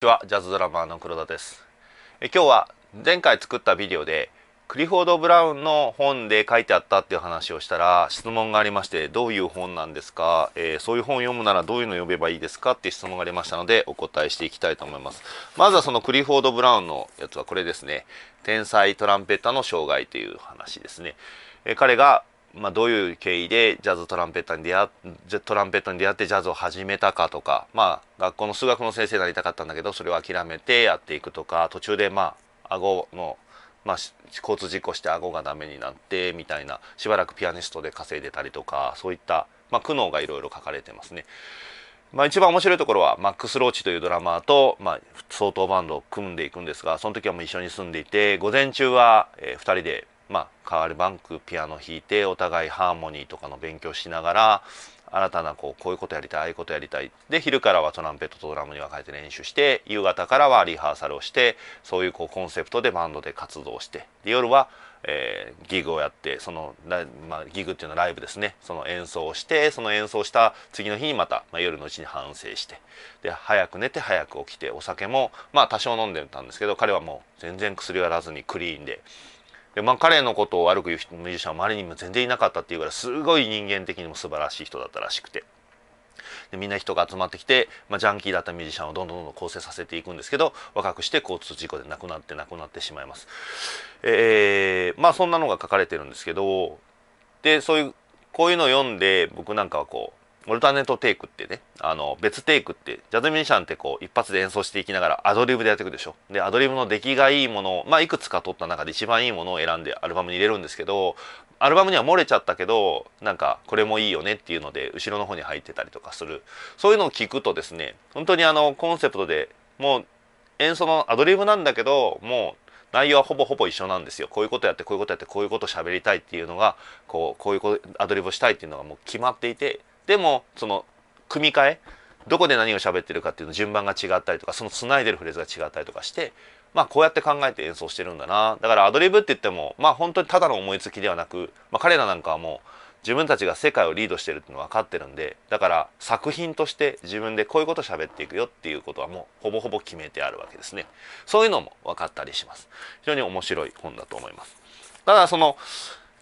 こんにちはジャズドラマーの黒田ですえ今日は前回作ったビデオでクリフォード・ブラウンの本で書いてあったっていう話をしたら質問がありましてどういう本なんですか、えー、そういう本を読むならどういうの読めばいいですかっていう質問がありましたのでお答えしていきたいと思いますまずはそのクリフォード・ブラウンのやつはこれですね天才トランペッタの障害という話ですね、えー、彼がまあ、どういう経緯でジャズトランペッタに出会トランペットに出会ってジャズを始めたかとか、まあ、学校の数学の先生になりたかったんだけどそれを諦めてやっていくとか途中でまあ顎の、まあ、交通事故して顎がダメになってみたいなしばらくピアニストで稼いでたりとかそういった、まあ、苦悩がいろいろ書かれてますね。まあ、一番面白いところはマックス・ローチというドラマーと、まあ、相当バンドを組んでいくんですがその時はもう一緒に住んでいて午前中は、えー、2人でまあ、代わりバンクピアノ弾いてお互いハーモニーとかの勉強しながら新たなこうこういうことやりたいああいうことやりたいで昼からはトランペットとドラムに分かれて練習して夕方からはリハーサルをしてそういうこうコンセプトでバンドで活動してで夜は、えー、ギグをやってその、まあ、ギグっていうのはライブですねその演奏をしてその演奏した次の日にまた、まあ、夜のうちに反省してで早く寝て早く起きてお酒もまあ多少飲んでたんですけど彼はもう全然薬をやらずにクリーンででまあ、彼のことを悪く言うミュージシャンは周りにも全然いなかったっていうぐらいすごい人間的にも素晴らしい人だったらしくてでみんな人が集まってきて、まあ、ジャンキーだったミュージシャンをどんどんどんどん構成させていくんですけど若くして交通事故で亡くなって亡くなってしまいます。えー、まあそんなのが書かれてるんですけどでそういうこういうのを読んで僕なんかはこうオルタネートテイクってねあの別テイクってジャズミュージシャンってこう一発で演奏していきながらアドリブでやっていくでしょでアドリブの出来がいいものを、まあ、いくつか撮った中で一番いいものを選んでアルバムに入れるんですけどアルバムには漏れちゃったけどなんかこれもいいよねっていうので後ろの方に入ってたりとかするそういうのを聞くとですね本当にあのコンセプトでもう演奏のアドリブなんだけどもう内容はほぼほぼ一緒なんですよこういうことやってこういうことやってこういうこと喋りたいっていうのがこうこういうアドリブをしたいっていうのがもう決まっていてでもその組み替えどこで何を喋ってるかっていうの順番が違ったりとかそのつないでるフレーズが違ったりとかしてまあこうやって考えて演奏してるんだなだからアドリブって言ってもまあ本当にただの思いつきではなく、まあ、彼らなんかはもう自分たちが世界をリードしてるっての分かってるんでだから作品として自分でこういうこと喋っていくよっていうことはもうほぼほぼ決めてあるわけですねそういうのも分かったりします非常に面白い本だと思いますただその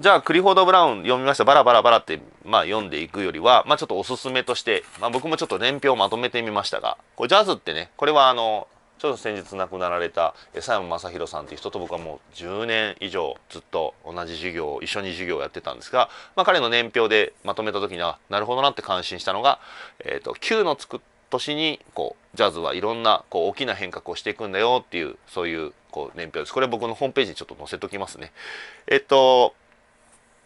じゃあクリフォード・ブラウン読みましたバラバラバラって、まあ、読んでいくよりは、まあ、ちょっとおすすめとして、まあ、僕もちょっと年表をまとめてみましたがこれジャズってねこれはあのちょっと先日亡くなられた佐山正宏さんていう人と僕はもう10年以上ずっと同じ授業を一緒に授業をやってたんですが、まあ、彼の年表でまとめた時にはなるほどなって感心したのが、えーと、と9のつく年にこうジャズはいろんなこう大きな変革をしていくんだよっていうそういうこう年表です。これ僕のホームページにちょっと載せときますね。えっ、ー、と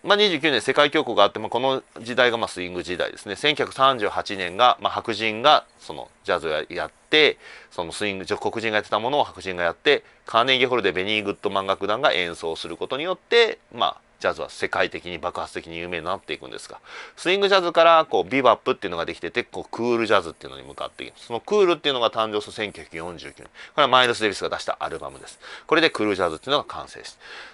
まあ、29年世界恐慌があって、まあ、この時代がまあスイング時代ですね1938年が、まあ、白人がそのジャズをやってそのスイング黒人がやってたものを白人がやってカーネギーホールでベニー・グッドマン楽団が演奏することによって、まあ、ジャズは世界的に爆発的に有名になっていくんですがスイングジャズからこうビバップっていうのができててこうクールジャズっていうのに向かっていくそのクールっていうのが誕生する1949年これはマイルス・デビスが出したアルバムですこれでクールジャズっていうのが完成し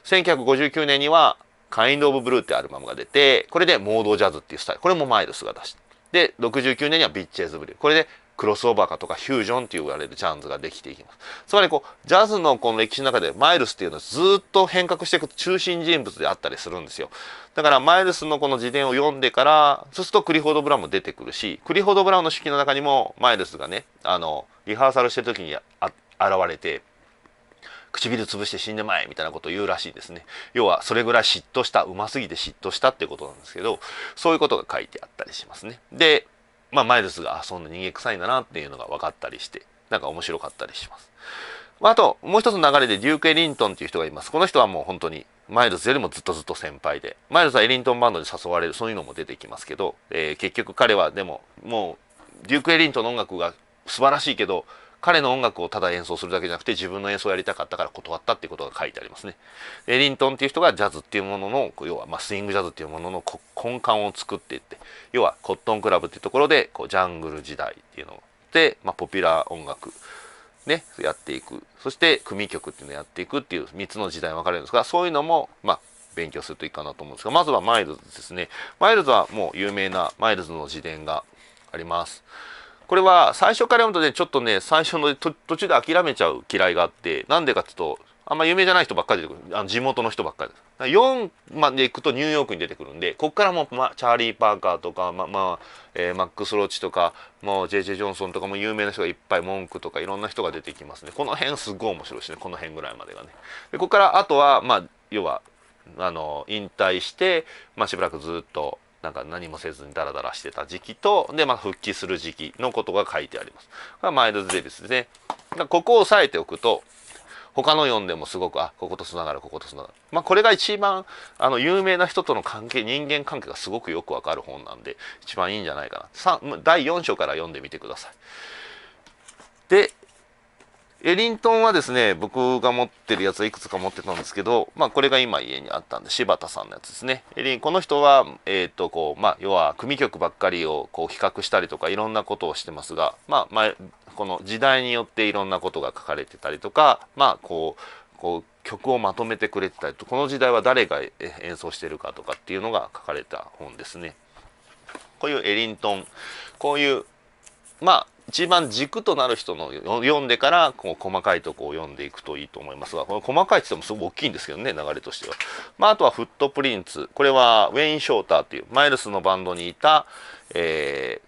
て1959年にはカインド・オブ・ブルーってアルバムが出て、これでモード・ジャズっていうスタイル。これもマイルスが出して。で、69年にはビッチ・エズ・ブリュー。これでクロスオーバー化とかフュージョンって言われるジャンズができていきます。つまりこう、ジャズのこの歴史の中でマイルスっていうのはずっと変革していく中心人物であったりするんですよ。だからマイルスのこの自伝を読んでから、そうするとクリフォード・ブラウンも出てくるし、クリフォード・ブラウンの式の中にもマイルスがね、あの、リハーサルしてる時に現れて、唇潰して死んでまえみたいなことを言うらしいですね要はそれぐらい嫉妬したうますぎて嫉妬したってことなんですけどそういうことが書いてあったりしますねでまあマイルズがそんな人間臭いんだなっていうのが分かったりしてなんか面白かったりしますあと、もう一つの流れでデューク・エリントンっていう人がいます。この人はもう本当に、マイルズよりもずっとずっと先輩で、マイルズはエリントンバンドに誘われる、そういうのも出てきますけど、えー、結局彼はでも、もう、デューク・エリントンの音楽が素晴らしいけど、彼の音楽をただ演奏するだけじゃなくて自分の演奏をやりたかったから断ったっていうことが書いてありますね。エリントンっていう人がジャズっていうものの要はまスイングジャズっていうものの根幹を作っていって要はコットンクラブっていうところでこうジャングル時代っていうので、まあ、ポピュラー音楽ね、やっていくそして組曲っていうのをやっていくっていう3つの時代に分かれるんですがそういうのも、まあ、勉強するといいかなと思うんですがまずはマイルズですねマイルズはもう有名なマイルズの自伝がありますこれは最初から読むとねちょっとね最初の途中で諦めちゃう嫌いがあってなんでかっていうとあんま有名じゃない人ばっかり出てくるあの地元の人ばっかりです4まで行くとニューヨークに出てくるんでここからもまチャーリー・パーカーとか、ままあえー、マックス・ローチとかもう JJ ジョンソンとかも有名な人がいっぱい文句とかいろんな人が出てきますねこの辺すっごい面白いですねこの辺ぐらいまでがねでここからあとはまあ要はあの引退して、まあ、しばらくずっとなんか何もせずにダラダラしてた時期とで、まあ、復帰する時期のことが書いてあります。これマイルズ・デビスですね。ここを押さえておくと他の読んでもすごくあこことつながるこことつながる、まあ、これが一番あの有名な人との関係人間関係がすごくよくわかる本なんで一番いいんじゃないかな第4章から読んでみてください。でエリントンはですね、僕が持ってるやつはいくつか持ってたんですけど、まあこれが今家にあったんで、柴田さんのやつですね。エリン、この人は、えー、っと、こう、まあ要は組曲ばっかりをこう比較したりとかいろんなことをしてますが、まあ、まあ、この時代によっていろんなことが書かれてたりとか、まあこう、こう曲をまとめてくれてたりと、この時代は誰が演奏してるかとかっていうのが書かれた本ですね。こういうエリントン、こういう、まあ一番軸となる人の読んでからこう細かいとこを読んでいくといいと思いますがこの細かいって言ってもすごく大きいんですけどね流れとしては、まあ、あとは「フットプリンツ」これはウェイン・ショーターというマイルスのバンドにいた、え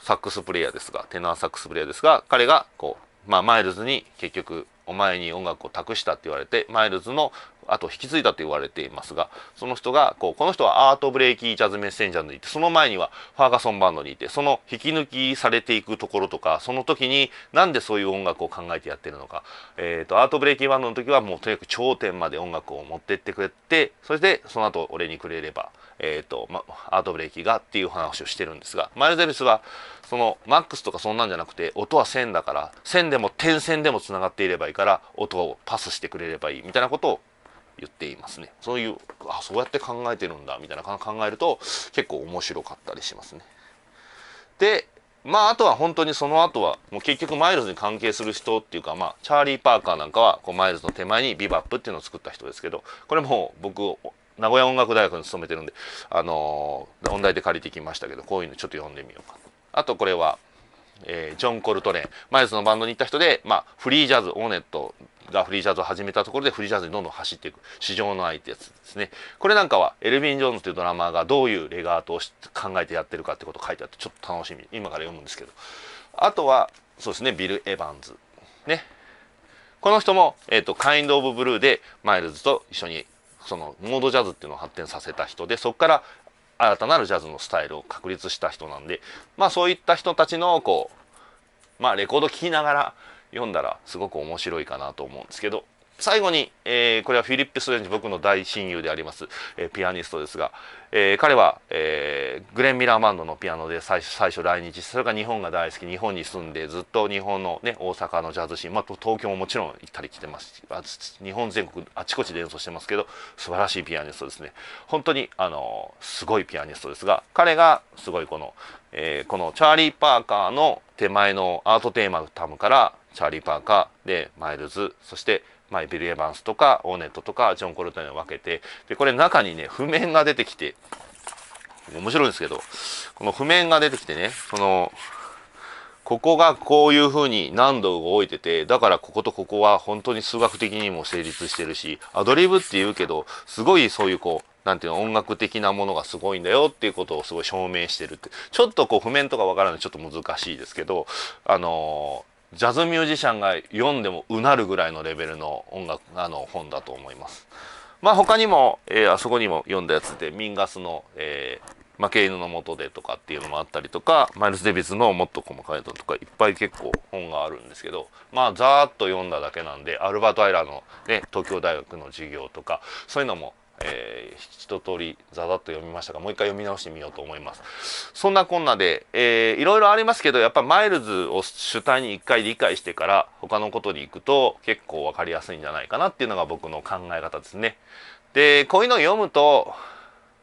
ー、サックスプレイヤーですがテナーサックスプレイヤーですが彼がこう、まあ、マイルズに結局お前に音楽を託したって言われてマイルズのあと引き継いだと言われていますがその人がこうこの人はアート・ブレイキー・ジャズ・メッセンジャーにいてその前にはファーガソン・バンドにいてその引き抜きされていくところとかその時になんでそういう音楽を考えてやってるのか、えーと、アート・ブレイキー・バンドの時はもうとにかく頂点まで音楽を持ってってくれてそしてその後俺にくれれば、えーとま、アート・ブレイキーがっていう話をしてるんですがマイル・デビスはそのマックスとかそんなんじゃなくて音は線だから線でも点線でもつながっていればいいから音をパスしてくれればいいみたいなことを言っていますねそういうあそうやって考えてるんだみたいな考えると結構面白かったりしますねでまああとは本当にその後はもう結局マイルズに関係する人っていうかまあチャーリー・パーカーなんかはこうマイルズの手前にビバップっていうのを作った人ですけどこれも僕名古屋音楽大学に勤めてるんであのー、音大で借りてきましたけどこういうのちょっと読んでみようかあとこれはえー、ジョン・コルトレーンマイルズのバンドに行った人で、まあ、フリージャズオーネットがフリージャズを始めたところでフリージャズにどんどん走っていく市場の相手やつですねこれなんかはエルヴィン・ジョーンズというドラマーがどういうレガートを考えてやってるかってこと書いてあってちょっと楽しみ今から読むんですけどあとはそうですねビル・エヴァンズねこの人も、えっ、ー、と、カインド・オブ・ブルーでマイルズと一緒にそのモードジャズっていうのを発展させた人でそこから新たなるジャズのスタイルを確立した人なんで、まあそういった人たちのこう、まあレコード聴きながら読んだらすごく面白いかなと思うんですけど、最後に、えー、これはフィリップ・ストレンジ僕の大親友であります、えー、ピアニストですが、えー、彼は、えー、グレン・ミラーマンドのピアノで最初最初来日それから日本が大好き日本に住んでずっと日本の、ね、大阪のジャズシーン、まあ、東京ももちろん行ったり来てますし日本全国あちこちで演奏してますけど素晴らしいピアニストですね本当にあのすごいピアニストですが彼がすごいこの、えー、このチャーリー・パーカーの手前のアートテーマタムからチャーリー・パーカーでマイルズそして「まあ、エビル・エヴァンスとかオーネットとかジョン・コルトを分けてでこれ中にね譜面が出てきて面白いんですけどこの譜面が出てきてねそのここがこういうふうに何度動いててだからこことここは本当に数学的にも成立してるしアドリブって言うけどすごいそういうこう何ていうの音楽的なものがすごいんだよっていうことをすごい証明してるってちょっとこう譜面とかわからないちょっと難しいですけどあのージャズミュージシャンが読んでもうなるぐらいのレベルの音楽あの本だと思います。まあ他にも、えー、あそこにも読んだやつでミンガスの、えー、負け犬の元でとかっていうのもあったりとかマイルス・デビスのもっと細かいのとかいっぱい結構本があるんですけどまあざーっと読んだだけなんでアルバート・アイラーの、ね、東京大学の授業とかそういうのもえー、一通りざざっと読みましたがもう一回読み直してみようと思いますそんなこんなで、えー、いろいろありますけどやっぱマイルズを主体に一回理解してから他のことに行くと結構分かりやすいんじゃないかなっていうのが僕の考え方ですねでこういうのを読むと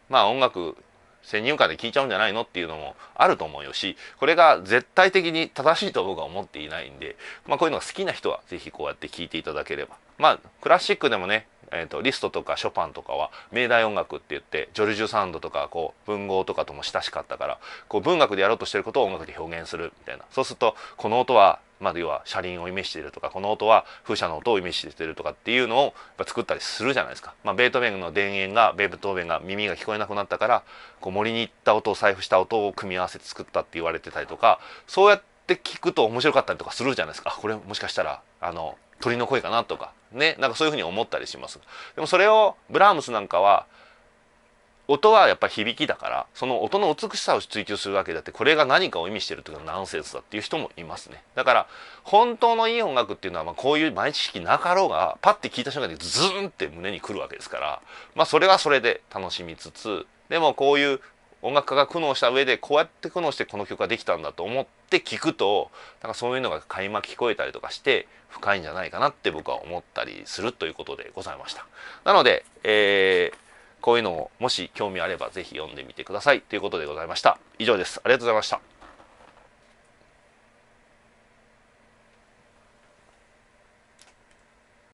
まあ音楽先入観で聞いちゃうんじゃないのっていうのもあると思うよしこれが絶対的に正しいと僕は思っていないんで、まあ、こういうのが好きな人は是非こうやって聞いていただければまあクラシックでもねえーと、リストとかショパンとかは命題音楽って言ってジョルジュ・サウンドとかこう文豪とかとも親しかったからこう文学でやろうとしてることを音楽で表現するみたいなそうするとこの音は、まあ、要は車輪を意味しているとかこの音は風車の音を意味しているとかっていうのをやっぱ作ったりするじゃないですか。まあ、ベートーベンの田園がベートーベンが耳が聞こえなくなったからこう森に行った音を採布した音を組み合わせて作ったって言われてたりとかそうやって聞くと面白かったりとかするじゃないですか。これもしかしたらあの鳥の声かなとかねなんかそういうふうに思ったりしますでもそれをブラームスなんかは音はやっぱり響きだからその音の美しさを追求するわけだってこれが何かを意味してるというのはナンセンスだっていう人もいますねだから本当のいい音楽っていうのはまあこういう毎知識なかろうがパッて聞いた瞬間にズーンって胸にくるわけですからまあそれはそれで楽しみつつでもこういう音楽家が苦悩した上でこうやって苦悩してこの曲ができたんだと思って聞くとなんかそういうのが垣間聞こえたりとかして深いんじゃないかなって僕は思ったりするということでございました。なので、えー、こういうのをもし興味あれば是非読んでみてくださいということでございました。以上です。ありがとうございました。